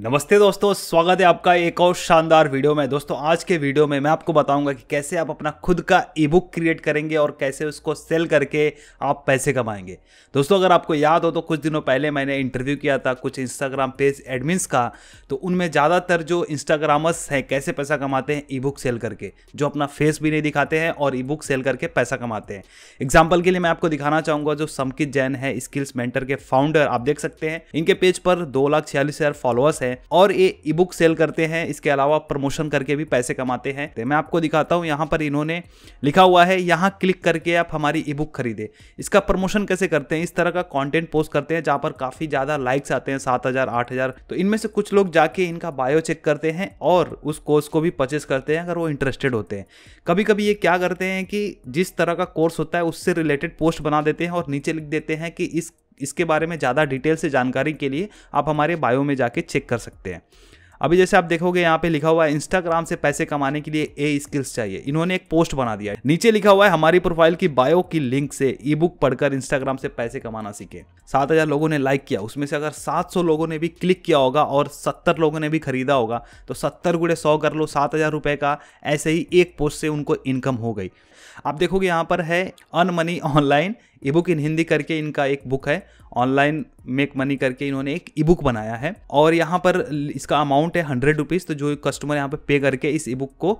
नमस्ते दोस्तों स्वागत है आपका एक और शानदार वीडियो में दोस्तों आज के वीडियो में मैं आपको बताऊंगा कि कैसे आप अपना खुद का ई बुक क्रिएट करेंगे और कैसे उसको सेल करके आप पैसे कमाएंगे दोस्तों अगर आपको याद हो तो कुछ दिनों पहले मैंने इंटरव्यू किया था कुछ इंस्टाग्राम पेज एडमिन्स का तो उनमें ज़्यादातर जो इंस्टाग्रामर्स हैं कैसे पैसा कमाते हैं ई बुक सेल करके जो अपना फेस भी नहीं दिखाते हैं और ई बुक सेल करके पैसा कमाते हैं एग्जाम्पल के लिए मैं आपको दिखाना चाहूँगा जो समकित जैन है स्किल्स मेंटर के फाउंडर आप देख सकते हैं इनके पेज पर दो लाख छियालीस हज़ार फॉलोअर्स है और ये ई बुक सेल करते हैं इसके अलावा प्रमोशन करके भी पैसे कमाते हैं तो मैं आपको दिखाता हूँ यहाँ पर इन्होंने लिखा हुआ है यहाँ क्लिक करके आप हमारी ई बुक खरीदे इसका प्रमोशन कैसे करते हैं इस तरह का कॉन्टेंट पोस्ट करते हैं जहाँ पर काफ़ी ज़्यादा लाइक्स आते हैं सात हज़ार तो इनमें से कुछ लोग जाके इनका बायो चेक करते हैं और उस कोर्स को भी परचेस करते हैं अगर वो इंटरेस्टेड होते हैं कभी कभी ये क्या करते हैं कि जिस तरह का कोर्स होता है उससे रिलेटेड पोस्ट बना देते हैं और नीचे लिख देते हैं कि इस इसके बारे में ज़्यादा डिटेल से जानकारी के लिए आप हमारे बायो में जाके चेक कर सकते हैं अभी जैसे आप देखोगे यहाँ पे लिखा हुआ है इंस्टाग्राम से पैसे कमाने के लिए ए स्किल्स चाहिए इन्होंने एक पोस्ट बना दिया है नीचे लिखा हुआ है हमारी प्रोफाइल की बायो की लिंक से ई बुक पढ़कर इंस्टाग्राम से पैसे कमाना सीखे सात हजार लोगों ने लाइक किया उसमें से अगर सात सौ लोगों ने भी क्लिक किया होगा और सत्तर लोगों ने भी खरीदा होगा तो सत्तर गुड़े सौ कर लो सात हजार रुपए का ऐसे ही एक पोस्ट से उनको इनकम हो गई आप देखोगे यहाँ पर है earn money online ebook in Hindi करके इनका एक बुक है ऑनलाइन मेक मनी करके इन्होंने एक ई बुक बनाया है और यहाँ पर इसका अमाउंट है हंड्रेड रुपीज़ तो जो कस्टमर यहाँ पर पे करके इस ई बुक को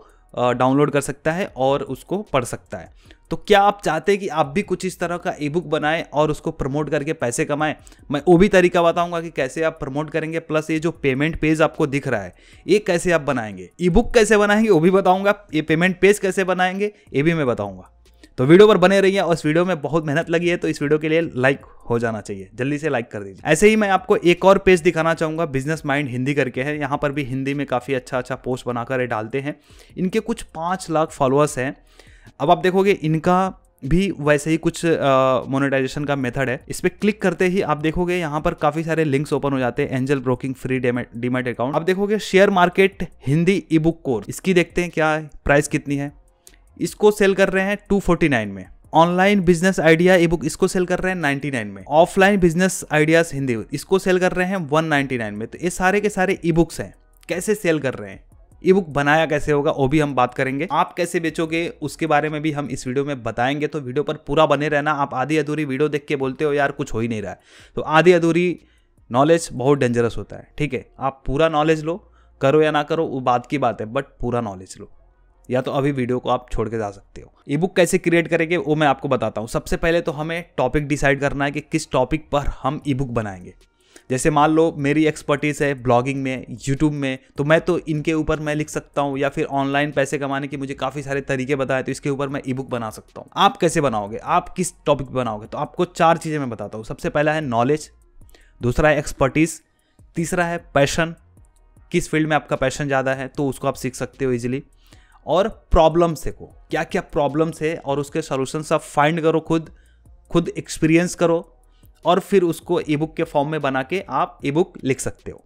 डाउनलोड कर सकता है और उसको पढ़ सकता है तो क्या आप चाहते हैं कि आप भी कुछ इस तरह का ई बुक बनाएं और उसको प्रमोट करके पैसे कमाएं मैं वो भी तरीका बताऊंगा कि कैसे आप प्रमोट करेंगे प्लस ये जो पेमेंट पेज आपको दिख रहा है ये कैसे आप बनाएंगे ई बुक कैसे बनाएंगे वो भी बताऊंगा ये पेमेंट पेज कैसे बनाएंगे ये भी मैं बताऊंगा तो वीडियो पर बने रहिए और इस वीडियो में बहुत मेहनत लगी है तो इस वीडियो के लिए लाइक हो जाना चाहिए जल्दी से लाइक कर दीजिए ऐसे ही मैं आपको एक और पेज दिखाना चाहूँगा बिजनेस माइंड हिंदी करके है यहाँ पर भी हिंदी में काफ़ी अच्छा अच्छा पोस्ट बनाकर डालते हैं इनके कुछ पाँच लाख फॉलोअर्स हैं अब आप देखोगे इनका भी वैसे ही कुछ मोनेटाइजेशन का मेथड है इस पर क्लिक करते ही आप देखोगे यहाँ पर काफी सारे लिंक्स ओपन हो जाते हैं Angel broking free demat account आप देखोगे share market Hindi ebook course इसकी देखते हैं क्या प्राइस कितनी है इसको सेल कर रहे हैं 249 में online business idea ebook इसको सेल कर रहे हैं 99 में ऑफलाइन बिजनेस आइडियाज हिंदी इसको सेल कर रहे हैं 199 में तो ये सारे के सारे ई बुक्स हैं कैसे सेल कर रहे हैं ई बुक बनाया कैसे होगा वो भी हम बात करेंगे आप कैसे बेचोगे उसके बारे में भी हम इस वीडियो में बताएंगे तो वीडियो पर पूरा बने रहना आप आधी अधूरी वीडियो देख के बोलते हो यार कुछ हो ही नहीं रहा है तो आधी अधूरी नॉलेज बहुत डेंजरस होता है ठीक है आप पूरा नॉलेज लो करो या ना करो वो बात की बात है बट पूरा नॉलेज लो या तो अभी वीडियो को आप छोड़ के जा सकते हो ई बुक कैसे क्रिएट करेंगे वो मैं आपको बताता हूँ सबसे पहले तो हमें टॉपिक डिसाइड करना है कि किस टॉपिक पर हम ई बुक बनाएंगे जैसे मान लो मेरी एक्सपर्टीज़ है ब्लॉगिंग में यूट्यूब में तो मैं तो इनके ऊपर मैं लिख सकता हूँ या फिर ऑनलाइन पैसे कमाने के मुझे काफ़ी सारे तरीके बताए तो इसके ऊपर मैं ई बुक बना सकता हूँ आप कैसे बनाओगे आप किस टॉपिक बनाओगे तो आपको चार चीज़ें मैं बताता हूँ सबसे पहला है नॉलेज दूसरा है एक्सपर्टीज़ तीसरा है पैशन किस फील्ड में आपका पैशन ज़्यादा है तो उसको आप सीख सकते हो ईजिली और प्रॉब्लम्स देखो क्या क्या प्रॉब्लम्स है और उसके सोल्यूशन आप फाइंड करो खुद खुद एक्सपीरियंस करो और फिर उसको ई बुक के फॉर्म में बना के आप ई बुक लिख सकते हो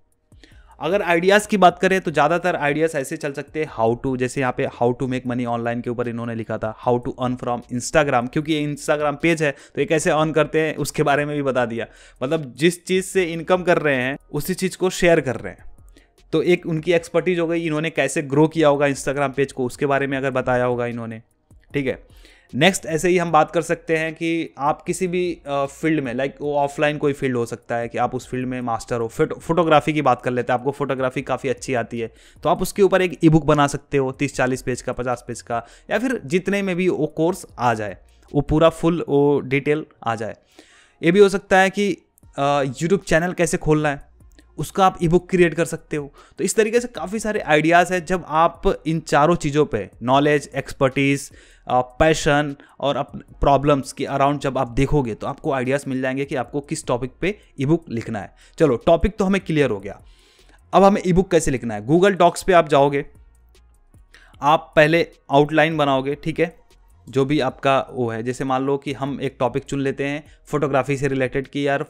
अगर आइडियाज़ की बात करें तो ज़्यादातर आइडियाज़ ऐसे चल सकते हैं हाउ टू जैसे यहाँ पे how to make money online के ऊपर इन्होंने लिखा था how to earn from Instagram क्योंकि ये इंस्टाग्राम पेज है तो ये कैसे अर्न करते हैं उसके बारे में भी बता दिया मतलब जिस चीज़ से इनकम कर रहे हैं उसी चीज़ को शेयर कर रहे हैं तो एक उनकी एक्सपर्टीज हो गई इन्होंने कैसे ग्रो किया होगा इंस्टाग्राम पेज को उसके बारे में अगर बताया होगा इन्होंने ठीक है नेक्स्ट ऐसे ही हम बात कर सकते हैं कि आप किसी भी फील्ड में लाइक वो ऑफलाइन कोई फील्ड हो सकता है कि आप उस फील्ड में मास्टर हो फोटो फोटोग्राफी की बात कर लेते हैं आपको फोटोग्राफी काफ़ी अच्छी आती है तो आप उसके ऊपर एक ई बुक बना सकते हो तीस चालीस पेज का पचास पेज का या फिर जितने में भी वो कोर्स आ जाए वो पूरा फुल वो डिटेल आ जाए ये भी हो सकता है कि यूट्यूब चैनल कैसे खोलना है उसका आप ई बुक क्रिएट कर सकते हो तो इस तरीके से काफ़ी सारे आइडियाज़ हैं जब आप इन चारों चीज़ों पे नॉलेज एक्सपर्टीज़ पैशन और प्रॉब्लम्स के अराउंड जब आप देखोगे तो आपको आइडियाज़ मिल जाएंगे कि आपको किस टॉपिक पे ई बुक लिखना है चलो टॉपिक तो हमें क्लियर हो गया अब हमें ई बुक कैसे लिखना है गूगल डॉक्स पे आप जाओगे आप पहले आउटलाइन बनाओगे ठीक है जो भी आपका वो है जैसे मान लो कि हम एक टॉपिक चुन लेते हैं फोटोग्राफी से रिलेटेड कि यार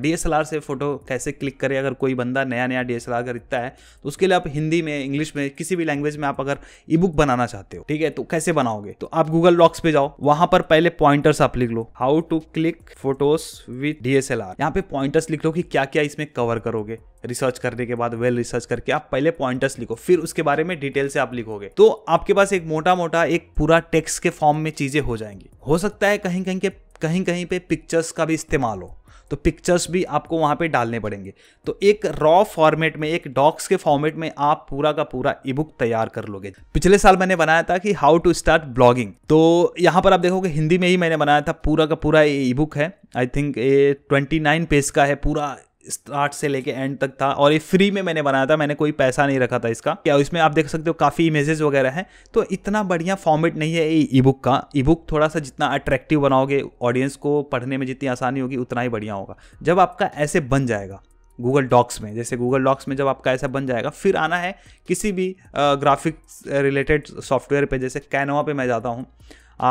डी से फ़ोटो कैसे क्लिक करें अगर कोई बंदा नया नया डी एस खरीदता है तो उसके लिए आप हिंदी में इंग्लिश में किसी भी लैंग्वेज में आप अगर ई बुक बनाना चाहते हो ठीक है तो कैसे बनाओगे तो आप गूगल डॉक्स पे जाओ वहां पर पहले पॉइंटर्स आप लिख लो how to click photos with D S L R यहाँ पे पॉइंटर्स लिख लो कि क्या क्या इसमें कवर करोगे रिसर्च करने के बाद वेल रिसर्च करके आप पहले पॉइंटर्स लिखो फिर उसके बारे में डिटेल से आप लिखोगे तो आपके पास एक मोटा मोटा एक पूरा टेक्स्ट के फॉर्म में चीज़ें हो जाएंगी हो सकता है कहीं कहीं के कहीं कहीं पे पिक्चर्स का भी इस्तेमाल हो तो पिक्चर्स भी आपको वहाँ पे डालने पड़ेंगे तो एक रॉ फॉर्मेट में एक डॉक्स के फॉर्मेट में आप पूरा का पूरा ई बुक तैयार कर लोगे पिछले साल मैंने बनाया था कि हाउ टू स्टार्ट ब्लॉगिंग तो यहाँ पर आप देखोगे हिंदी में ही मैंने बनाया था पूरा का पूरा ई बुक है आई थिंक ये ट्वेंटी नाइन पेज का है पूरा स्टार्ट से लेके एंड तक था और ये फ्री में मैंने बनाया था मैंने कोई पैसा नहीं रखा था इसका क्या इसमें आप देख सकते हो काफ़ी इमेजेस वगैरह हैं तो इतना बढ़िया फॉर्मेट नहीं है ई बुक का ई बुक थोड़ा सा जितना अट्रैक्टिव बनाओगे ऑडियंस को पढ़ने में जितनी आसानी होगी उतना ही बढ़िया होगा जब आपका ऐसे बन जाएगा गूगल डॉक्स में जैसे गूगल डॉक्स में जब आपका ऐसा बन जाएगा फिर आना है किसी भी ग्राफिक्स रिलेटेड सॉफ्टवेयर पे जैसे कैनवा पे मैं जाता हूँ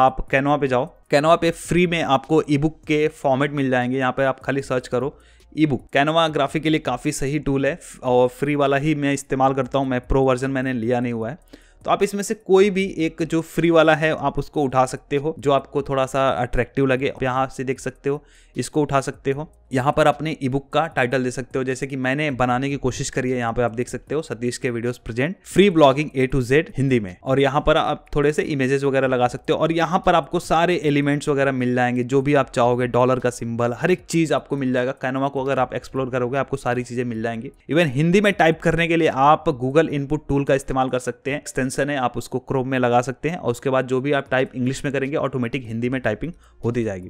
आप कैनवा पे जाओ कैनवा पे फ्री में आपको ई बुक के फॉर्मेट मिल जाएंगे यहाँ पे आप खाली सर्च करो ई बुक कैनवा ग्राफिक के लिए काफ़ी सही टूल है और फ्री वाला ही मैं इस्तेमाल करता हूँ मैं प्रो वर्जन मैंने लिया नहीं हुआ है तो आप इसमें से कोई भी एक जो फ्री वाला है आप उसको उठा सकते हो जो आपको थोड़ा सा अट्रैक्टिव लगे आप यहाँ से देख सकते हो इसको उठा सकते हो यहाँ पर अपने ई बुक का टाइटल दे सकते हो जैसे कि मैंने बनाने की कोशिश करी है यहाँ पर आप देख सकते हो सतीश के videos present free blogging A to Z Hindi में और यहाँ पर आप थोड़े से इमेजेस वगैरह लगा सकते हो और यहाँ पर आपको सारे एलिमेंट्स वगैरह मिल जाएंगे जो भी आप चाहोगे डॉलर का सिंबल हर एक चीज आपको मिल जाएगा कैनवा को अगर आप एक्सप्लोर करोगे आपको सारी चीजें मिल जाएंगी इवन हिंदी में टाइप करने के लिए आप गूगल इनपुट टूल का इस्तेमाल कर सकते हैं एक्सटेंशन है आप उसको क्रोम में लगा सकते हैं और उसके बाद जो भी आप टाइप इंग्लिश में करेंगे ऑटोमेटिक हिंदी में टाइपिंग होती जाएगी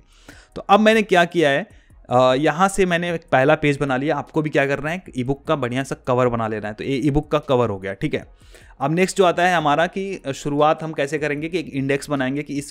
तो अब मैंने क्या किया किया है यहाँ से मैंने पहला पेज बना लिया आपको भी क्या करना है ई बुक का बढ़िया सा कवर बना लेना है तो ये ई बुक का कवर हो गया ठीक है अब नेक्स्ट जो आता है हमारा कि शुरुआत हम कैसे करेंगे कि एक इंडेक्स बनाएंगे कि इस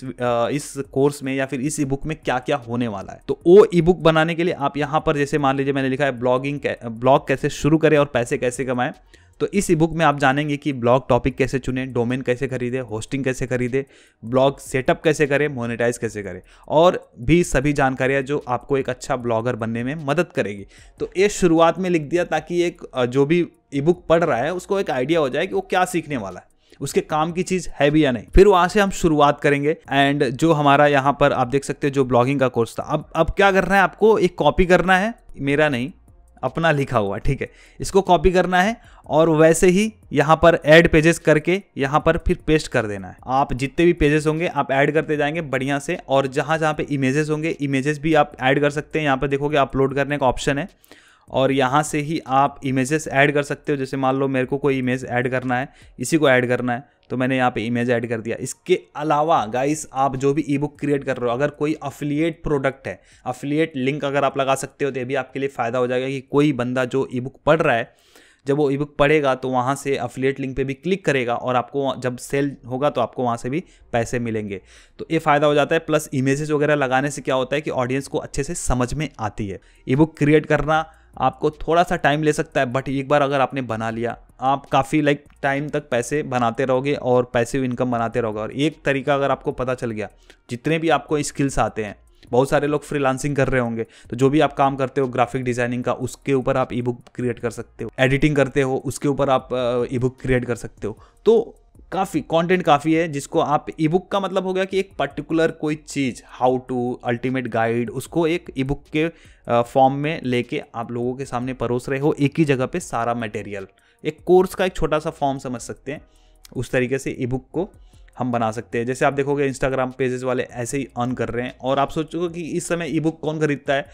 इस कोर्स में या फिर इस ई बुक में क्या क्या होने वाला है तो वो ई बुक बनाने के लिए आप यहाँ पर जैसे मान लीजिए मैंने लिखा है ब्लॉगिंग ब्लॉग कैसे शुरू करें और पैसे कैसे कमाएं तो इस ई बुक में आप जानेंगे कि ब्लॉग टॉपिक कैसे चुने डोमेन कैसे खरीदे होस्टिंग कैसे खरीदे ब्लॉग सेटअप कैसे करें मोनेटाइज कैसे करें और भी सभी जानकारियाँ जो आपको एक अच्छा ब्लॉगर बनने में मदद करेगी तो ये शुरुआत में लिख दिया ताकि एक जो भी ई बुक पढ़ रहा है उसको एक आइडिया हो जाए कि वो क्या सीखने वाला है उसके काम की चीज़ है भी या नहीं फिर वहाँ से हम शुरुआत करेंगे एंड जो हमारा यहाँ पर आप देख सकते हो जो ब्लॉगिंग का कोर्स था अब अब क्या करना है आपको एक कॉपी करना है मेरा नहीं अपना लिखा हुआ ठीक है इसको कॉपी करना है और वैसे ही यहाँ पर ऐड पेजेस करके यहाँ पर फिर पेस्ट कर देना है आप जितने भी पेजेस होंगे आप ऐड करते जाएंगे बढ़िया से और जहाँ जहाँ पे इमेजेस होंगे इमेजेस भी आप ऐड कर सकते हैं यहाँ पर देखोगे अपलोड करने का ऑप्शन है और यहाँ से ही आप इमेजेस ऐड कर सकते हो जैसे मान लो मेरे को कोई इमेज ऐड करना है इसी को ऐड करना है तो मैंने यहाँ पे इमेज ऐड कर दिया इसके अलावा गाइस आप जो भी ई बुक क्रिएट कर रहे हो अगर कोई अफिलिएट प्रोडक्ट है अफिलिएट लिंक अगर आप लगा सकते हो तो ये भी आपके लिए फ़ायदा हो जाएगा कि कोई बंदा जो ई बुक पढ़ रहा है जब वो ई बुक पढ़ेगा तो वहाँ से अफिलिएट लिंक पे भी क्लिक करेगा और आपको जब सेल होगा तो आपको वहाँ से भी पैसे मिलेंगे तो ये फ़ायदा हो जाता है प्लस इमेजेस वगैरह लगाने से क्या होता है कि ऑडियंस को अच्छे से समझ में आती है ई बुक क्रिएट करना आपको थोड़ा सा टाइम ले सकता है बट एक बार अगर आपने बना लिया आप काफ़ी लाइक टाइम तक पैसे बनाते रहोगे और पैसिव इनकम बनाते रहोगे और एक तरीका अगर आपको पता चल गया जितने भी आपको स्किल्स आते हैं बहुत सारे लोग फ्रीलांसिंग कर रहे होंगे तो जो भी आप काम करते हो ग्राफिक डिजाइनिंग का उसके ऊपर आप ई बुक क्रिएट कर सकते हो एडिटिंग करते हो उसके ऊपर आप ई बुक क्रिएट कर सकते हो तो काफ़ी कंटेंट काफ़ी है जिसको आप ई बुक का मतलब हो गया कि एक पर्टिकुलर कोई चीज़ हाउ टू अल्टीमेट गाइड उसको एक ई बुक के फॉर्म में लेके आप लोगों के सामने परोस रहे हो एक ही जगह पे सारा मटेरियल एक कोर्स का एक छोटा सा फॉर्म समझ सकते हैं उस तरीके से ई बुक को हम बना सकते हैं जैसे आप देखोगे इंस्टाग्राम पेजेस वाले ऐसे ही ऑन कर रहे हैं और आप सोचोगे कि इस समय ई बुक कौन खरीदता है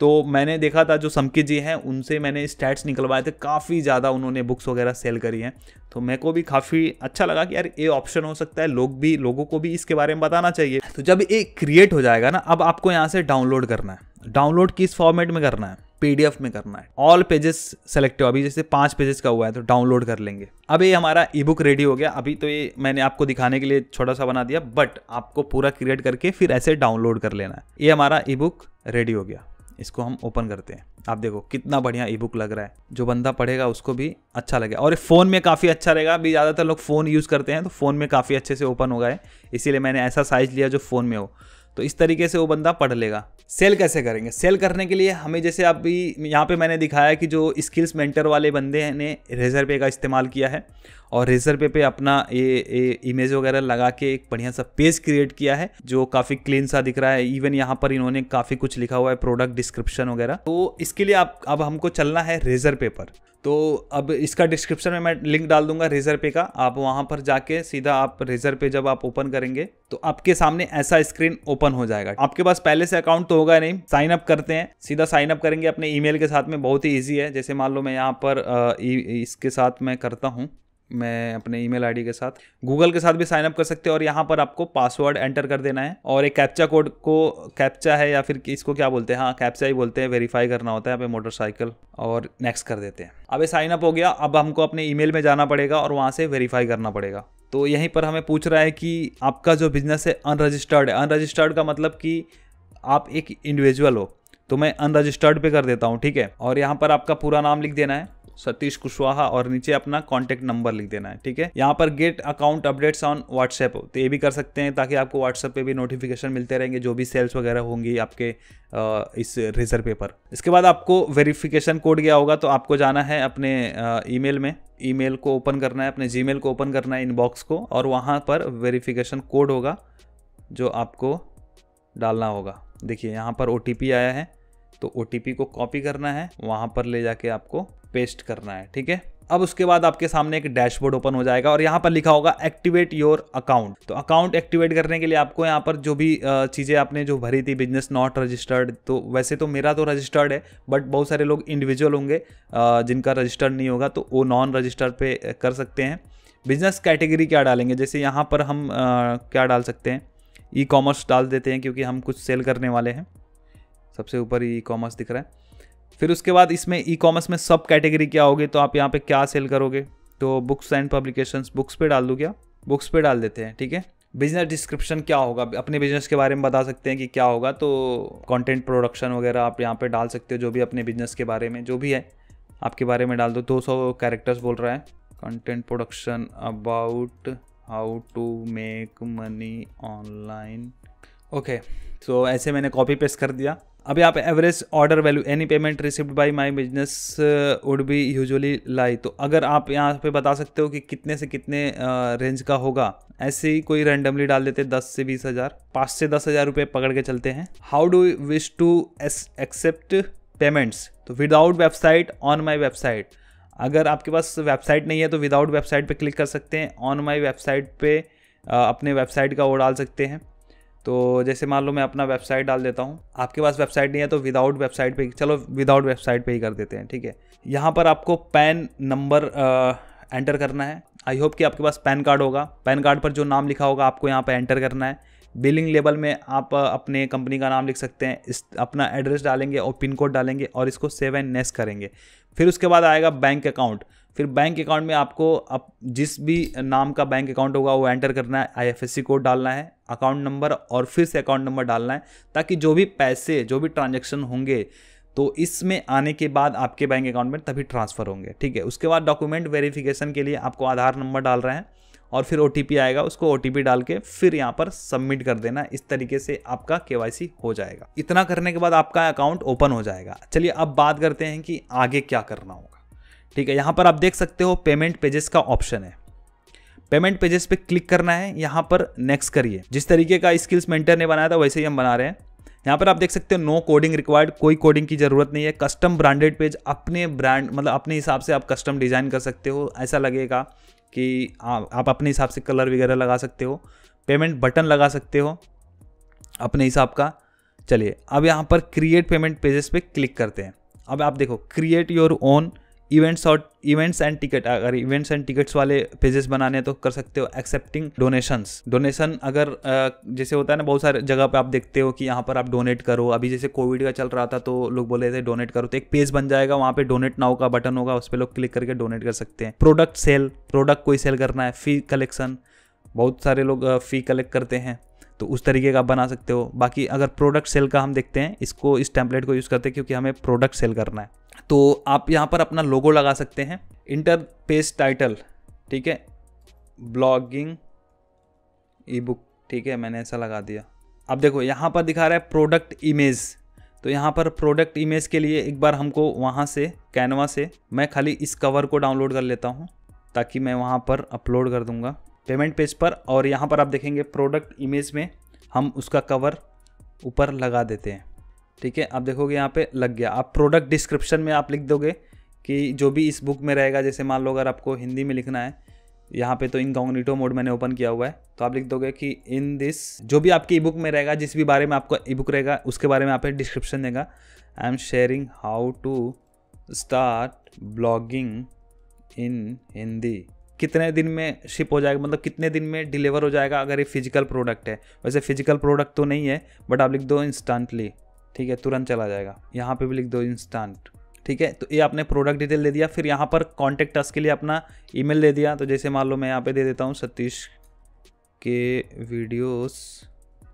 तो मैंने देखा था जो समकित जी हैं उनसे मैंने स्टैट्स निकलवाए थे काफ़ी ज़्यादा उन्होंने बुक्स वगैरह सेल करी हैं तो मेरे को भी काफ़ी अच्छा लगा कि यार ये ऑप्शन हो सकता है लोग भी लोगों को भी इसके बारे में बताना चाहिए तो जब ये क्रिएट हो जाएगा ना अब आपको यहाँ से डाउनलोड करना है डाउनलोड किस फॉर्मेट में करना है पी में करना है ऑल पेजेस सेलेक्ट अभी जैसे पाँच पेजेस का हुआ है तो डाउनलोड कर लेंगे अब ये हमारा ई बुक रेडी हो गया अभी तो ये मैंने आपको दिखाने के लिए छोटा सा बना दिया बट आपको पूरा क्रिएट करके फिर ऐसे डाउनलोड कर लेना है ये हमारा ई बुक रेडी हो गया इसको हम ओपन करते हैं आप देखो कितना बढ़िया ई बुक लग रहा है जो बंदा पढ़ेगा उसको भी अच्छा लगेगा और ये फ़ोन में काफ़ी अच्छा रहेगा अभी ज़्यादातर लोग फ़ोन यूज़ करते हैं तो फ़ोन में काफ़ी अच्छे से ओपन होगा है इसीलिए मैंने ऐसा साइज़ लिया जो फ़ोन में हो तो इस तरीके से वो बंदा पढ़ लेगा सेल कैसे करेंगे सेल करने के लिए हमें जैसे अभी यहाँ पे मैंने दिखाया कि जो स्किल्स मेंटर वाले बंदे ने रेजर पे का इस्तेमाल किया है और रेजर पे पे अपना ये, ये इमेज वगैरह लगा के एक बढ़िया सा पेज क्रिएट किया है जो काफ़ी क्लीन सा दिख रहा है इवन यहाँ पर इन्होंने काफ़ी कुछ लिखा हुआ है प्रोडक्ट डिस्क्रिप्शन वगैरह तो इसके लिए आप अब हमको चलना है रेजर पे पर तो अब इसका डिस्क्रिप्शन में मैं लिंक डाल दूंगा रेजर पे का आप वहां पर जाके सीधा आप रेजर पे जब आप ओपन करेंगे तो आपके सामने ऐसा स्क्रीन ओपन हो जाएगा आपके पास पहले से अकाउंट तो होगा नहीं साइन अप करते हैं सीधा साइन अप करेंगे अपने ईमेल के साथ में बहुत ही ईजी है जैसे मान लो मैं यहाँ पर इसके साथ मैं करता हूँ मैं अपने ईमेल आईडी के साथ गूगल के साथ भी साइन अप कर सकते हैं और यहाँ पर आपको पासवर्ड एंटर कर देना है और एक कैप्चा कोड को कैप्चा है या फिर इसको क्या बोलते हैं हाँ कैप्चा ही बोलते हैं वेरीफाई करना होता है अपने मोटरसाइकिल और नेक्स्ट कर देते हैं अब ये साइन अप हो गया अब हमको अपने ई में जाना पड़ेगा और वहाँ से वेरीफाई करना पड़ेगा तो यहीं पर हमें पूछ रहा है कि आपका जो बिजनेस है अनरजिस्टर्ड है अनरजिस्टर्ड का मतलब कि आप एक इंडिविजुअल हो तो मैं अनरजिस्टर्ड पे कर देता हूँ ठीक है और यहाँ पर आपका पूरा नाम लिख देना है सतीश कुशवाहा और नीचे अपना कॉन्टैक्ट नंबर लिख देना है ठीक है यहाँ पर get account updates on WhatsApp तो ये भी कर सकते हैं ताकि आपको व्हाट्सएप पे भी नोटिफिकेशन मिलते रहेंगे जो भी सेल्स वगैरह होंगी आपके इस रिजर्व पेपर इसके बाद आपको वेरिफिकेशन कोड गया होगा तो आपको जाना है अपने ई में ई को ओपन करना है अपने जी को ओपन करना है इनबॉक्स को और वहाँ पर वेरीफिकेशन कोड होगा जो आपको डालना होगा देखिए यहाँ पर ओ आया है तो ओ को कॉपी करना है वहाँ पर ले जाके आपको पेस्ट करना है ठीक है अब उसके बाद आपके सामने एक डैशबोर्ड ओपन हो जाएगा और यहाँ पर लिखा होगा एक्टिवेट योर अकाउंट तो अकाउंट एक्टिवेट करने के लिए आपको यहाँ पर जो भी चीज़ें आपने जो भरी थी बिजनेस नॉट रजिस्टर्ड तो वैसे तो मेरा तो रजिस्टर्ड है बट बहुत सारे लोग इंडिविजुअल होंगे जिनका रजिस्टर्ड नहीं होगा तो वो नॉन रजिस्टर्ड पे कर सकते हैं बिजनेस कैटेगरी क्या डालेंगे जैसे यहाँ पर हम क्या डाल सकते हैं ई कॉमर्स डाल देते हैं क्योंकि हम कुछ सेल करने वाले हैं सबसे ऊपर ई कॉमर्स दिख रहा है फिर उसके बाद इसमें ई कॉमर्स में सब कैटेगरी क्या होगी तो आप यहाँ पे क्या सेल करोगे तो बुक्स एंड पब्लिकेशंस बुक्स पे डाल दूँ क्या बुक्स पे डाल देते हैं ठीक है बिजनेस डिस्क्रिप्शन क्या होगा अपने बिजनेस के बारे में बता सकते हैं कि क्या होगा तो कंटेंट प्रोडक्शन वगैरह आप यहाँ पे डाल सकते हो जो भी अपने बिजनेस के बारे में जो भी है आपके बारे में डाल दो 200 कैरेक्टर्स बोल रहा है content production about how to make money online okay so ऐसे मैंने कॉपी पेस्ट कर दिया अभी आप average order value any payment receipt by my business would be usually lie तो अगर आप यहाँ पे बता सकते हो कि कितने से कितने रेंज uh, का होगा ऐसे ही कोई रैंडमली डाल देते दस से बीस हज़ार पाँच से दस हज़ार रुपये पकड़ के चलते हैं how do wish to accept payments तो without website on my website अगर आपके पास वेबसाइट नहीं है तो विदाउट वेबसाइट पे क्लिक कर सकते हैं ऑन माई वेबसाइट पे uh, अपने वेबसाइट का वो डाल सकते हैं तो जैसे मान लो मैं अपना वेबसाइट डाल देता हूँ आपके पास वेबसाइट नहीं है तो विदाउट वेबसाइट पे चलो विदाउट वेबसाइट पे ही कर देते हैं ठीक है यहाँ पर आपको पैन नंबर एंटर करना है आई होप कि आपके पास पैन कार्ड होगा पैन कार्ड पर जो नाम लिखा होगा आपको यहाँ पर एंटर करना है बिलिंग लेवल में आप अपने कंपनी का नाम लिख सकते हैं इस अपना एड्रेस डालेंगे और पिन कोड डालेंगे और इसको सेव एंड नेस करेंगे फिर उसके बाद आएगा बैंक अकाउंट फिर बैंक अकाउंट में आपको अप जिस भी नाम का बैंक अकाउंट होगा वो एंटर करना है आईएफएससी कोड डालना है अकाउंट नंबर और फिर से अकाउंट नंबर डालना है ताकि जो भी पैसे जो भी ट्रांजेक्शन होंगे तो इसमें आने के बाद आपके बैंक अकाउंट में तभी ट्रांसफ़र होंगे ठीक है उसके बाद डॉक्यूमेंट वेरिफिकेशन के लिए आपको आधार नंबर डाल रहे हैं और फिर ओ आएगा उसको ओ डाल के फिर यहाँ पर सबमिट कर देना इस तरीके से आपका के हो जाएगा इतना करने के बाद आपका अकाउंट ओपन हो जाएगा चलिए अब बात करते हैं कि आगे क्या करना होगा ठीक है यहाँ पर आप देख सकते हो पेमेंट पेजेस का ऑप्शन है पेमेंट पेजेस पे क्लिक करना है यहाँ पर नेक्स्ट करिए जिस तरीके का स्किल्स मेंटर ने बनाया था वैसे ही हम बना रहे हैं यहाँ पर आप देख सकते हो नो कोडिंग रिक्वायर्ड कोई कोडिंग की ज़रूरत नहीं है कस्टम ब्रांडेड पेज अपने ब्रांड मतलब अपने हिसाब से आप कस्टम डिज़ाइन कर सकते हो ऐसा लगेगा कि आप अपने हिसाब से कलर वगैरह लगा सकते हो पेमेंट बटन लगा सकते हो अपने हिसाब का चलिए अब यहाँ पर क्रिएट पेमेंट पेजेस पे क्लिक करते हैं अब आप देखो क्रिएट योर ओन इवेंट्स और इवेंट्स एंड टिकट अगर इवेंट्स एंड टिकट्स वाले पेजेस बनाने तो कर सकते हो एक्सेप्टिंग डोनेशंस डोनेशन अगर जैसे होता है ना बहुत सारे जगह पे आप देखते हो कि यहाँ पर आप डोनेट करो अभी जैसे कोविड का चल रहा था तो लोग बोले थे डोनेट करो तो एक पेज बन जाएगा वहाँ पे डोनेट नाउ का बटन होगा उस पर लोग क्लिक करके डोनेट कर सकते हैं प्रोडक्ट सेल प्रोडक्ट कोई सेल करना है फी कलेक्शन बहुत सारे लोग फ़ी कलेक्ट करते हैं तो उस तरीके का आप बना सकते हो बाकी अगर प्रोडक्ट सेल का हम देखते हैं इसको इस टैंपलेट को यूज़ करते हैं क्योंकि हमें प्रोडक्ट सेल करना है तो आप यहाँ पर अपना लोगो लगा सकते हैं इंटर पेज टाइटल ठीक है ब्लॉगिंग ई बुक ठीक है मैंने ऐसा लगा दिया अब देखो यहाँ पर दिखा रहा है प्रोडक्ट इमेज तो यहाँ पर प्रोडक्ट इमेज के लिए एक बार हमको वहाँ से कैनवा से मैं खाली इस कवर को डाउनलोड कर लेता हूँ ताकि मैं वहाँ पर अपलोड कर दूँगा पेमेंट पेज पर और यहाँ पर आप देखेंगे प्रोडक्ट इमेज में हम उसका कवर ऊपर लगा देते हैं ठीक है आप देखोगे यहाँ पे लग गया आप प्रोडक्ट डिस्क्रिप्शन में आप लिख दोगे कि जो भी इस बुक में रहेगा जैसे मान लो अगर आपको हिंदी में लिखना है यहाँ पे तो इनकॉग्निटो मोड मैंने ओपन किया हुआ है तो आप लिख दोगे कि इन दिस जो भी आपकी ई बुक में रहेगा जिस भी बारे में आपका ई बुक रहेगा उसके बारे में आप डिस्क्रिप्शन देगा I am sharing how to start blogging in Hindi कितने दिन में शिप हो जाएगा मतलब कितने दिन में डिलीवर हो जाएगा अगर ये फिजिकल प्रोडक्ट है वैसे फिजिकल प्रोडक्ट तो नहीं है बट आप लिख दो इंस्टेंटली ठीक है तुरंत चला जाएगा यहाँ पे भी लिख दो इंस्टेंट ठीक है तो ये आपने प्रोडक्ट डिटेल दे दिया फिर यहाँ पर कॉन्टेक्ट अस के लिए अपना ईमेल दे दिया तो जैसे मान लो मैं यहाँ पे दे देता हूँ सतीश के वीडियोस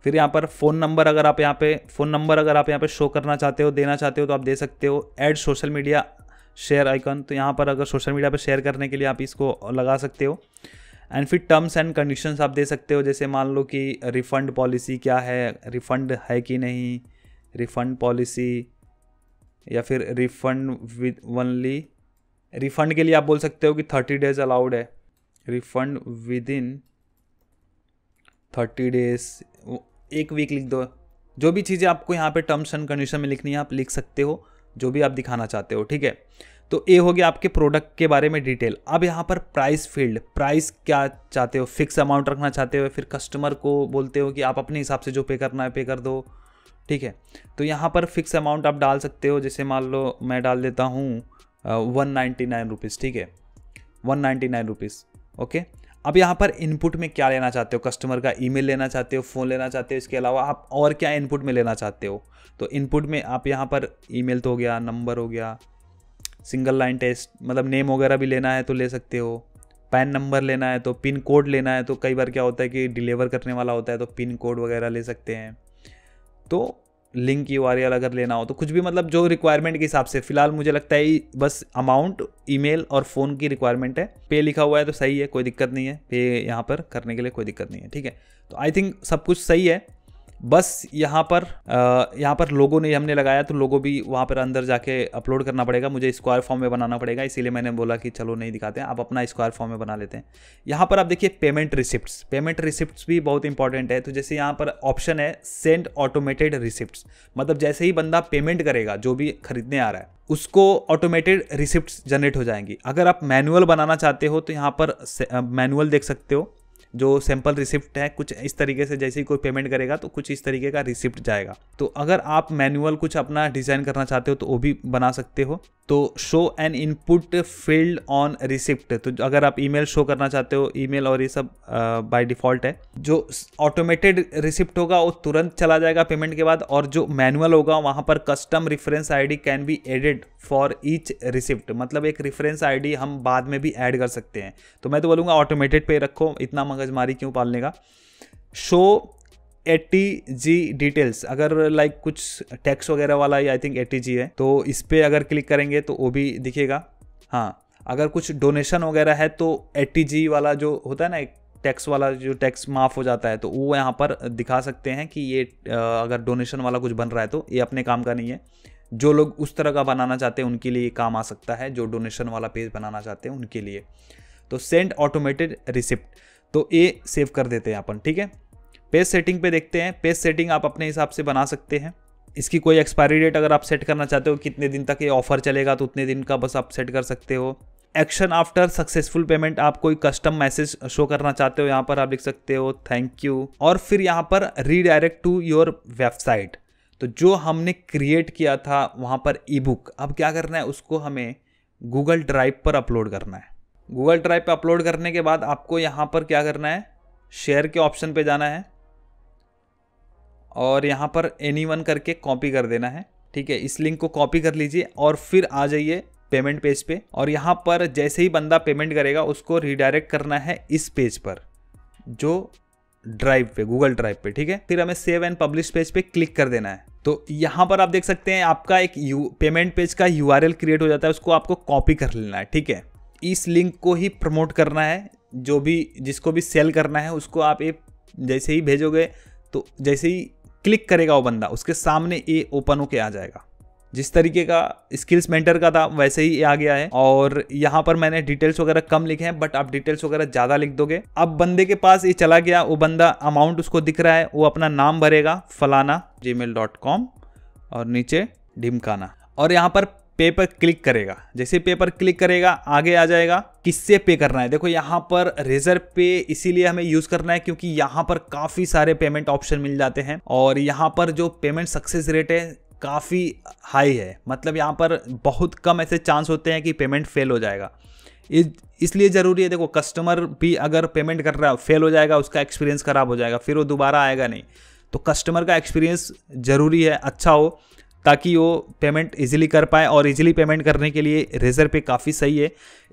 फिर यहाँ पर फ़ोन नंबर अगर आप यहाँ पे फ़ोन नंबर अगर आप यहाँ पे शो करना चाहते हो देना चाहते हो तो आप दे सकते हो add social media share icon तो यहाँ पर अगर सोशल मीडिया पर शेयर करने के लिए आप इसको लगा सकते हो एंड फिर टर्म्स एंड कंडीशंस आप दे सकते हो जैसे मान लो कि रिफ़ंड पॉलिसी क्या है रिफ़ंड है कि नहीं रिफंड पॉलिसी या फिर रिफंड विद वनली रिफंड के लिए आप बोल सकते हो कि थर्टी डेज अलाउड है refund within thirty days एक वीक लिख दो जो भी चीज़ें आपको यहाँ पे टर्म्स एंड कंडीशन में लिखनी है आप लिख सकते हो जो भी आप दिखाना चाहते हो ठीक है तो ए हो गया आपके प्रोडक्ट के बारे में डिटेल अब यहाँ पर प्राइस फील्ड प्राइस क्या चाहते हो फिक्स अमाउंट रखना चाहते हो फिर कस्टमर को बोलते हो कि आप अपने हिसाब से जो पे करना है पे कर दो ठीक है तो यहाँ पर फिक्स अमाउंट आप डाल सकते हो जैसे मान लो मैं डाल देता हूँ वन नाइन्टी नाइन रुपीज़ ठीक है one ninety nine rupees okay अब यहाँ पर इनपुट में क्या लेना चाहते हो कस्टमर का ईमेल लेना चाहते हो फ़ोन लेना चाहते हो इसके अलावा आप और क्या इनपुट में लेना चाहते हो तो इनपुट में आप यहाँ पर ईमेल तो हो गया नंबर हो गया सिंगल लाइन टेस्ट मतलब नेम वगैरह भी लेना है तो ले सकते हो पैन नंबर लेना है तो पिन कोड लेना है तो कई बार क्या होता है कि डिलीवर करने वाला होता है तो पिन कोड वगैरह ले सकते हैं तो लिंक यू आर अगर लेना हो तो कुछ भी मतलब जो रिक्वायरमेंट के हिसाब से फिलहाल मुझे लगता है बस अमाउंट ईमेल और फ़ोन की रिक्वायरमेंट है पे लिखा हुआ है तो सही है कोई दिक्कत नहीं है पे यहाँ पर करने के लिए कोई दिक्कत नहीं है ठीक है तो आई थिंक सब कुछ सही है बस यहाँ पर यहाँ पर लोगों ने हमने लगाया तो लोगों भी वहाँ पर अंदर जाके अपलोड करना पड़ेगा मुझे स्क्वायर फॉर्म में बनाना पड़ेगा इसीलिए मैंने बोला कि चलो नहीं दिखाते हैं आप अपना स्क्वायर फॉर्म में बना लेते हैं यहाँ पर आप देखिए पेमेंट रिसिप्ट पेमेंट रिसिप्ट भी बहुत इंपॉर्टेंट है तो जैसे यहाँ पर ऑप्शन है सेंड ऑटोमेटेड रिसिप्ट मतलब जैसे ही बंदा पेमेंट करेगा जो भी खरीदने आ रहा है उसको ऑटोमेटेड रिसिप्ट जनरेट हो जाएंगी अगर आप मैनुअल बनाना चाहते हो तो यहाँ पर मैनुअल देख सकते हो जो सैंपल रिसिप्ट है कुछ इस तरीके से जैसे ही कोई पेमेंट करेगा तो कुछ इस तरीके का रिसिप्ट जाएगा तो अगर आप मैनुअल कुछ अपना डिज़ाइन करना चाहते हो तो वो भी बना सकते हो तो show an input field on receipt तो अगर आप ईमेल शो करना चाहते हो ईमेल और ये सब बाय डिफ़ॉल्ट है जो ऑटोमेटेड रिसिप्ट होगा वो तुरंत चला जाएगा पेमेंट के बाद और जो मैनुअल होगा वहाँ पर custom reference ID can be added for each receipt मतलब एक रिफरेंस आईडी हम बाद में भी ऐड कर सकते हैं तो मैं तो बोलूँगा ऑटोमेटेड पे रखो इतना महंगा मगजमारी क्यों पालने का शो एट्टी जी डिटेल्स अगर लाइक कुछ टैक्स वगैरह वाला या आई थिंक एट्टी जी है तो इस पर अगर क्लिक करेंगे तो वो भी दिखेगा हाँ अगर कुछ डोनेशन वगैरह है तो एट्टी जी वाला जो होता है ना एक टैक्स वाला जो टैक्स माफ़ हो जाता है तो वो यहाँ पर दिखा सकते हैं कि ये अगर डोनेशन वाला कुछ बन रहा है तो ये अपने काम का नहीं है जो लोग उस तरह का बनाना चाहते हैं उनके लिए काम आ सकता है जो डोनेशन वाला पेज बनाना चाहते हैं उनके लिए तो सेंड ऑटोमेटेड रिसिप्ट तो ए सेव कर देते हैं अपन ठीक है पेज सेटिंग पे देखते हैं पेज सेटिंग आप अपने हिसाब से बना सकते हैं इसकी कोई एक्सपायरी डेट अगर आप सेट करना चाहते हो कितने दिन तक ये ऑफर चलेगा तो उतने दिन का बस आप सेट कर सकते हो एक्शन आफ्टर सक्सेसफुल पेमेंट आप कोई कस्टम मैसेज शो करना चाहते हो यहाँ पर आप लिख सकते हो थैंक यू और फिर यहाँ पर रीडायरेक्ट टू योर वेबसाइट तो जो हमने क्रिएट किया था वहाँ पर ई बुक अब क्या करना है उसको हमें गूगल ड्राइव पर अपलोड करना है गूगल ड्राइव पे अपलोड करने के बाद आपको यहाँ पर क्या करना है शेयर के ऑप्शन पे जाना है और यहाँ पर एनी वन करके कॉपी कर देना है ठीक है इस लिंक को कॉपी कर लीजिए और फिर आ जाइए पेमेंट पेज पे और यहाँ पर जैसे ही बंदा पेमेंट करेगा उसको रिडायरेक्ट करना है इस पेज पर जो ड्राइव पे गूगल ड्राइव पे ठीक है फिर हमें सेव एंड पब्लिश पेज पे क्लिक कर देना है तो यहाँ पर आप देख सकते हैं आपका एक यू पेमेंट पेज का यू क्रिएट हो जाता है उसको आपको कॉपी कर लेना है ठीक है इस लिंक को ही प्रमोट करना है जो भी जिसको भी सेल करना है उसको आप ये जैसे ही भेजोगे तो जैसे ही क्लिक करेगा वो बंदा उसके सामने ये ओपन होके आ जाएगा जिस तरीके का स्किल्स मेंटर का था वैसे ही आ गया है और यहाँ पर मैंने डिटेल्स वगैरह कम लिखे हैं बट आप डिटेल्स वगैरह ज़्यादा लिख दोगे अब बंदे के पास ये चला गया वो बंदा अमाउंट उसको दिख रहा है वो अपना नाम भरेगा फलाना जी और नीचे ढिमकाना और यहाँ पर पे पर क्लिक करेगा जैसे पे पर क्लिक करेगा आगे आ जाएगा किससे पे करना है देखो यहाँ पर रेजर पे इसीलिए हमें यूज करना है क्योंकि यहाँ पर काफी सारे पेमेंट ऑप्शन मिल जाते हैं और यहाँ पर जो पेमेंट सक्सेस रेट है काफ़ी हाई है मतलब यहाँ पर बहुत कम ऐसे चांस होते हैं कि पेमेंट फेल हो जाएगा इसलिए ज़रूरी है देखो कस्टमर भी अगर पेमेंट कर रहा है फेल हो जाएगा उसका एक्सपीरियंस ख़राब हो जाएगा फिर वो दोबारा आएगा नहीं तो कस्टमर का एक्सपीरियंस ज़रूरी है अच्छा हो ताकि वो पेमेंट इजीली कर पाए और इजीली पेमेंट करने के लिए रेजर पे काफ़ी सही है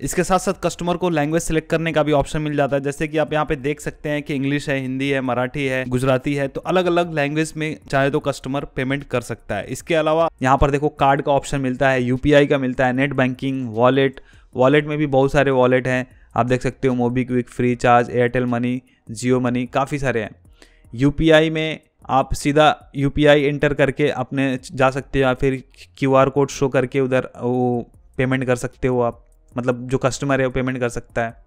इसके साथ साथ कस्टमर को लैंग्वेज सेलेक्ट करने का भी ऑप्शन मिल जाता है जैसे कि आप यहाँ पे देख सकते हैं कि इंग्लिश है हिंदी है मराठी है गुजराती है तो अलग अलग लैंग्वेज में चाहे तो कस्टमर पेमेंट कर सकता है इसके अलावा यहाँ पर देखो कार्ड का ऑप्शन मिलता है यू का मिलता है नेट बैंकिंग वॉलेट वॉलेट में भी बहुत सारे वॉलेट हैं आप देख सकते हो MobiKwik Freecharge Airtel money Jio money काफ़ी सारे हैं यू में आप सीधा यू इंटर करके अपने जा सकते हो या फिर क्यू कोड शो करके उधर वो पेमेंट कर सकते हो आप मतलब जो कस्टमर है वो पेमेंट कर सकता है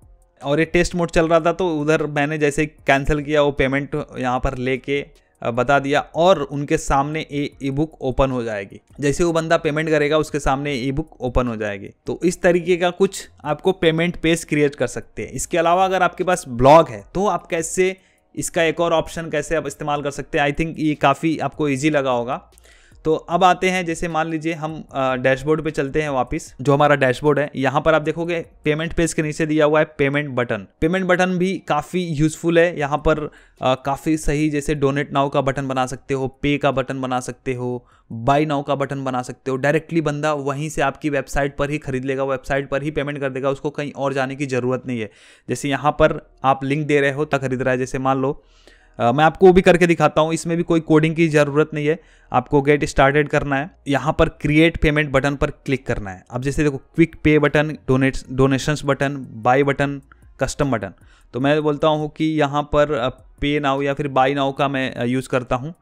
और ये टेस्ट मोड चल रहा था तो उधर मैंने जैसे कैंसिल किया वो पेमेंट यहाँ पर लेके बता दिया और उनके सामने ए ई बुक ओपन हो जाएगी जैसे वो बंदा पेमेंट करेगा उसके सामने ई बुक ओपन हो जाएगी तो इस तरीके का कुछ आपको पेमेंट पेज क्रिएट कर सकते हैं इसके अलावा अगर आपके पास ब्लॉग है तो आप कैसे इसका एक और ऑप्शन कैसे आप इस्तेमाल कर सकते हैं आई थिंक ये काफ़ी आपको ईजी लगा होगा तो अब आते हैं जैसे मान लीजिए हम डैशबोर्ड पे चलते हैं वापस जो हमारा डैशबोर्ड है यहाँ पर आप देखोगे पेमेंट पेज के नीचे दिया हुआ है पेमेंट बटन पेमेंट बटन भी काफ़ी यूजफुल है यहाँ पर काफ़ी सही जैसे डोनेट नाउ का बटन बना सकते हो पे का बटन बना सकते हो बाई नाउ का बटन बना सकते हो डायरेक्टली बंदा वहीं से आपकी वेबसाइट पर ही खरीद लेगा वेबसाइट पर ही पेमेंट कर देगा उसको कहीं और जाने की ज़रूरत नहीं है जैसे यहाँ पर आप लिंक दे रहे हो तो खरीद रहा है जैसे मान लो Uh, मैं आपको वो भी करके दिखाता हूँ इसमें भी कोई कोडिंग की ज़रूरत नहीं है आपको गेट स्टार्टेड करना है यहाँ पर क्रिएट पेमेंट बटन पर क्लिक करना है अब जैसे देखो quick pay button donate donations button buy button custom button तो मैं बोलता हूँ कि यहाँ पर पे नाउ या फिर बाई नाउ का मैं यूज़ करता हूँ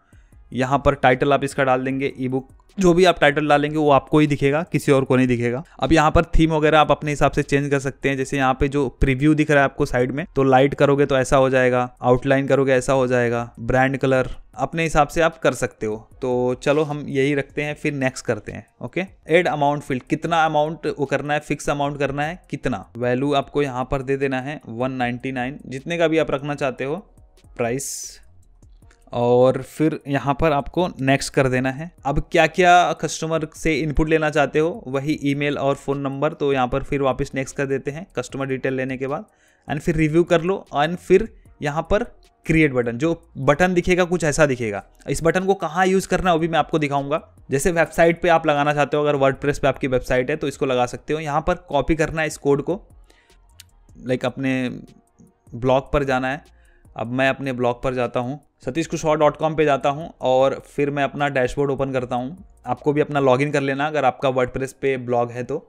यहाँ पर टाइटल आप इसका डाल देंगे ई बुक जो भी आप टाइटल डालेंगे वो आपको ही दिखेगा किसी और को नहीं दिखेगा अब यहाँ पर थीम वगैरह आप अपने हिसाब से चेंज कर सकते हैं जैसे यहाँ पे जो प्रीव्यू दिख रहा है आपको साइड में तो लाइट करोगे तो ऐसा हो जाएगा आउटलाइन करोगे ऐसा हो जाएगा ब्रांड कलर अपने हिसाब से आप कर सकते हो तो चलो हम यही रखते हैं फिर नेक्स्ट करते हैं ओके एड अमाउंट फील्ड कितना अमाउंट वो करना है फिक्स अमाउंट करना है कितना वैल्यू आपको यहाँ पर दे देना है वन जितने का भी आप रखना चाहते हो प्राइस और फिर यहाँ पर आपको नेक्स्ट कर देना है अब क्या क्या कस्टमर से इनपुट लेना चाहते हो वही ईमेल और फ़ोन नंबर तो यहाँ पर फिर वापस नेक्स्ट कर देते हैं कस्टमर डिटेल लेने के बाद एंड फिर रिव्यू कर लो एंड फिर यहाँ पर क्रिएट बटन जो बटन दिखेगा कुछ ऐसा दिखेगा इस बटन को कहाँ यूज़ करना है वो भी मैं आपको दिखाऊंगा जैसे वेबसाइट पे आप लगाना चाहते हो अगर वर्ड प्रेस पर आपकी वेबसाइट है तो इसको लगा सकते हो यहाँ पर कॉपी करना है इस कोड को लाइक अपने ब्लॉग पर जाना है अब मैं अपने ब्लॉग पर जाता हूँ सतीश कुशवाहा डॉट कॉम पर जाता हूँ और फिर मैं अपना डैशबोर्ड ओपन करता हूँ आपको भी अपना लॉगिन कर लेना अगर आपका वर्ड पे ब्लॉग है तो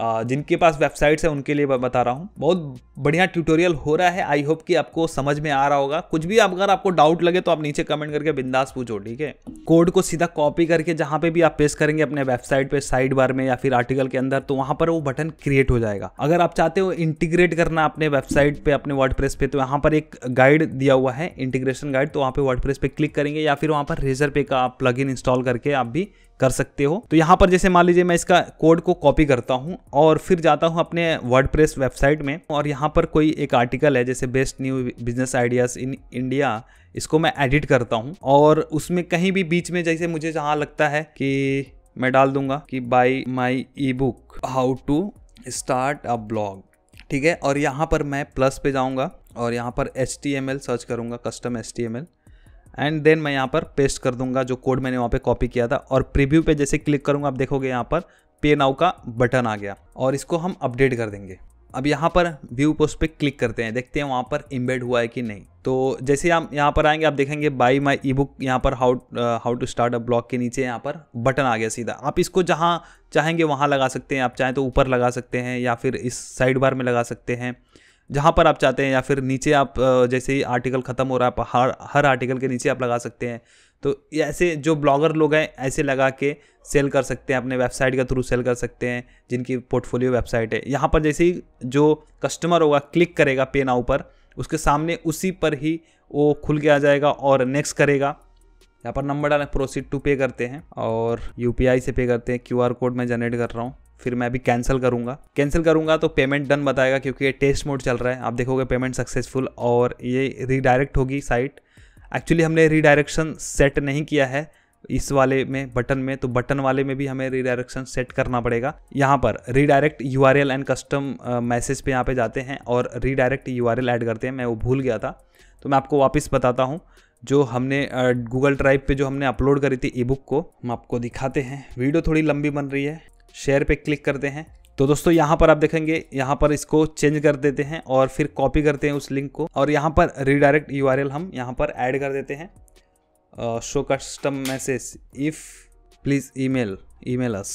जिनके पास वेबसाइट्स है उनके लिए बता रहा हूँ बहुत बढ़िया ट्यूटोरियल हो रहा है आई होप कि आपको समझ में आ रहा होगा कुछ भी अगर आपको डाउट लगे तो आप नीचे कमेंट करके बिंदास पूछो ठीक है कोड को सीधा कॉपी करके जहाँ पे भी आप पेस्ट करेंगे अपने वेबसाइट पे साइड बार में या फिर आर्टिकल के अंदर तो वहाँ पर वो बटन क्रिएट हो जाएगा अगर आप चाहते हो इंटीग्रेट करना अपने वेबसाइट पे अपने वर्ड पे तो यहाँ पर एक गाइड दिया हुआ है इंटीग्रेशन गाइड तो वहाँ पे वर्ड पे क्लिक करेंगे या फिर वहाँ पर रेजर पे का आप प्लग इंस्टॉल करके आप भी कर सकते हो तो यहाँ पर जैसे मान लीजिए मैं इसका कोड को कॉपी करता हूँ और फिर जाता हूँ अपने वर्ड वेबसाइट में और यहाँ पर कोई एक आर्टिकल है जैसे best new business ideas in India इसको मैं एडिट करता हूँ और उसमें कहीं भी बीच में जैसे मुझे जहाँ लगता है कि मैं डाल दूंगा कि buy my ebook how to start a blog ठीक है और यहाँ पर मैं प्लस पे जाऊँगा और यहाँ पर एच सर्च करूँगा कस्टम एच एंड देन मैं यहाँ पर पेस्ट कर दूंगा जो कोड मैंने वहाँ पे कॉपी किया था और प्रीव्यू पे जैसे क्लिक करूँगा आप देखोगे यहाँ पर पे नाउ का बटन आ गया और इसको हम अपडेट कर देंगे अब यहाँ पर व्यू पोस्ट पे क्लिक करते हैं देखते हैं वहाँ पर इम्बेड हुआ है कि नहीं तो जैसे आप यहाँ पर आएंगे आप देखेंगे बाई माई ई बुक यहाँ पर how how to start a blog के नीचे यहाँ पर बटन आ गया सीधा आप इसको जहाँ चाहेंगे वहाँ लगा सकते हैं आप चाहें तो ऊपर लगा सकते हैं या फिर इस साइड बार में लगा सकते हैं जहाँ पर आप चाहते हैं या फिर नीचे आप जैसे ही आर्टिकल ख़त्म हो रहा है आप हर हर आर्टिकल के नीचे आप लगा सकते हैं तो ऐसे जो ब्लॉगर लोग हैं ऐसे लगा के सेल कर सकते हैं अपने वेबसाइट के थ्रू सेल कर सकते हैं जिनकी पोर्टफोलियो वेबसाइट है यहाँ पर जैसे ही जो कस्टमर होगा क्लिक करेगा पे नाउ पर उसके सामने उसी पर ही वो खुल के आ जाएगा और नेक्स्ट करेगा यहाँ पर नंबर डालें प्रोसीड टू पे करते हैं और यू से पे करते हैं क्यू कोड मैं जनरेट कर रहा हूँ फिर मैं अभी कैंसिल करूँगा कैंसिल करूँगा तो पेमेंट डन बताएगा क्योंकि ये टेस्ट मोड चल रहा है आप देखोगे पेमेंट सक्सेसफुल और ये रीडायरेक्ट होगी साइट एक्चुअली हमने रीडायरेक्शन सेट नहीं किया है इस वाले में बटन में तो बटन वाले में भी हमें रीडायरेक्शन सेट करना पड़ेगा यहाँ पर redirect U R L and custom message पे यहाँ पे जाते हैं और redirect U R L add करते हैं मैं वो भूल गया था तो मैं आपको वापस बताता हूँ जो हमने गूगल ड्राइव पे जो हमने अपलोड करी थी ई बुक को हम आपको दिखाते हैं वीडियो थोड़ी लंबी बन रही है शेयर पे क्लिक करते हैं तो दोस्तों यहाँ पर आप देखेंगे यहाँ पर इसको चेंज कर देते हैं और फिर कॉपी करते हैं उस लिंक को और यहाँ पर रिडायरेक्ट यू हम यहाँ पर ऐड कर देते हैं show custom message if please email us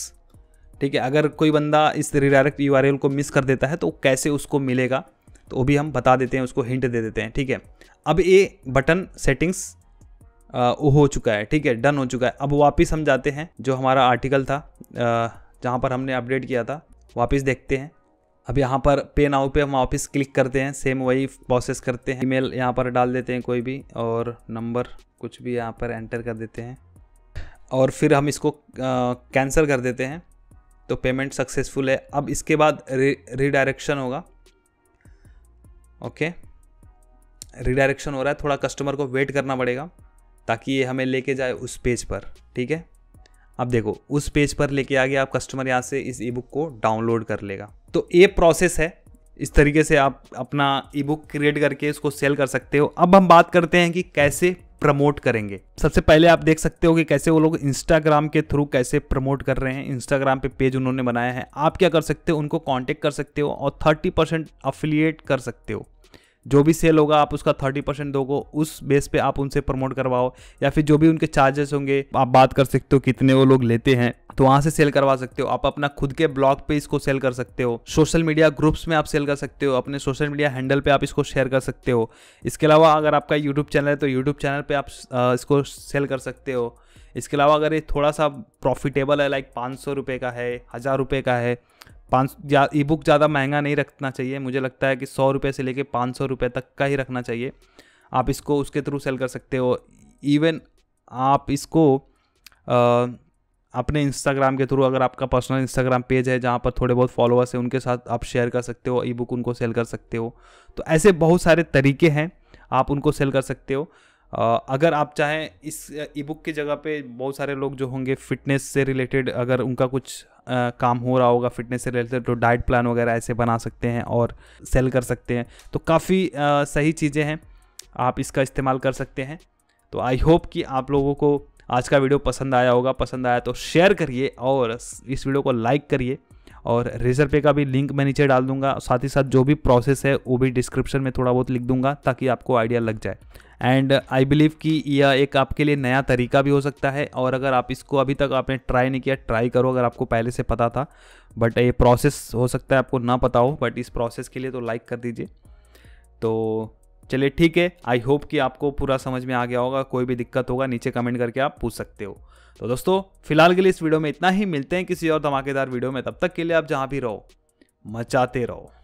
ठीक है अगर कोई बंदा इस रिडायरेक्ट यू को मिस कर देता है तो कैसे उसको मिलेगा तो वो भी हम बता देते हैं उसको हिंट दे देते हैं ठीक है अब ये बटन सेटिंग्स हो चुका है ठीक है डन हो चुका है अब वापस हम जाते हैं जो हमारा आर्टिकल था आ, जहाँ पर हमने अपडेट किया था वापस देखते हैं अब यहाँ पर पे नाउ पे हम वापस क्लिक करते हैं सेम वही प्रोसेस करते हैं ईमेल यहाँ पर डाल देते हैं कोई भी और नंबर कुछ भी यहाँ पर एंटर कर देते हैं और फिर हम इसको कैंसिल कर देते हैं तो पेमेंट सक्सेसफुल है अब इसके बाद रिडायरेक्शन होगा ओके रिडायरेक्शन हो रहा है थोड़ा कस्टमर को वेट करना पड़ेगा ताकि ये हमें लेके जाए उस पेज पर ठीक है अब देखो उस पेज पर लेके आगे आप कस्टमर यहाँ से इस ई बुक को डाउनलोड कर लेगा तो ये प्रोसेस है इस तरीके से आप अपना ई बुक क्रिएट करके इसको सेल कर सकते हो अब हम बात करते हैं कि कैसे प्रमोट करेंगे सबसे पहले आप देख सकते हो कि कैसे वो लोग इंस्टाग्राम के थ्रू कैसे प्रमोट कर रहे हैं इंस्टाग्राम पे पेज उन्होंने बनाया है आप क्या कर सकते हो उनको कांटेक्ट कर सकते हो और 30 परसेंट अफिलिएट कर सकते हो जो भी सेल होगा आप उसका थर्टी परसेंट दोगे उस बेस पे आप उनसे प्रमोट करवाओ या फिर जो भी उनके चार्जेस होंगे आप बात कर सकते हो कितने वो लोग लेते हैं तो वहाँ से सेल करवा सकते हो आप अपना खुद के ब्लॉग पे इसको सेल कर सकते हो सोशल मीडिया ग्रुप्स में आप सेल कर सकते हो अपने सोशल मीडिया हैंडल पे आप इसको शेयर कर सकते हो इसके अलावा अगर आपका यूट्यूब चैनल है तो यूट्यूब चैनल पे आप इसको सेल कर सकते हो इसके अलावा अगर ये थोड़ा सा प्रॉफिटेबल है लाइक पाँच सौ रुपये का है हज़ार रुपये का है पाँच ई बुक ज़्यादा महंगा नहीं रखना चाहिए मुझे लगता है कि सौ रुपये से लेके पाँच सौ रुपये तक का ही रखना चाहिए आप इसको उसके थ्रू सेल कर सकते हो इवन आप इसको आ, अपने इंस्टाग्राम के थ्रू अगर आपका पर्सनल इंस्टाग्राम पेज है जहाँ पर थोड़े बहुत फॉलोअर्स हैं उनके साथ आप शेयर कर सकते हो ई बुक उनको सेल कर सकते हो तो ऐसे बहुत सारे तरीके हैं आप उनको सेल कर सकते हो अगर आप चाहें इस ई बुक की जगह पे बहुत सारे लोग जो होंगे फिटनेस से रिलेटेड अगर उनका कुछ आ, काम हो रहा होगा फिटनेस से रिलेटेड तो डाइट प्लान वगैरह ऐसे बना सकते हैं और सेल कर सकते हैं तो काफ़ी सही चीज़ें हैं आप इसका इस्तेमाल कर सकते हैं तो आई होप कि आप लोगों को आज का वीडियो पसंद आया होगा पसंद आया तो शेयर करिए और इस वीडियो को लाइक करिए और रेजर पे का भी लिंक मैं नीचे डाल दूंगा साथ ही साथ जो भी प्रोसेस है वो भी डिस्क्रिप्शन में थोड़ा बहुत लिख दूंगा ताकि आपको आइडिया लग जाए एंड आई बिलीव कि यह एक आपके लिए नया तरीका भी हो सकता है और अगर आप इसको अभी तक आपने ट्राई नहीं किया ट्राई करो अगर आपको पहले से पता था बट ये प्रोसेस हो सकता है आपको ना पता हो बट इस प्रोसेस के लिए तो लाइक कर दीजिए तो चलिए ठीक है आई होप कि आपको पूरा समझ में आ गया होगा कोई भी दिक्कत होगा नीचे कमेंट करके आप पूछ सकते हो तो दोस्तों फिलहाल के लिए इस वीडियो में इतना ही मिलते हैं किसी और धमाकेदार वीडियो में तब तक के लिए आप जहाँ भी रहो मचाते रहो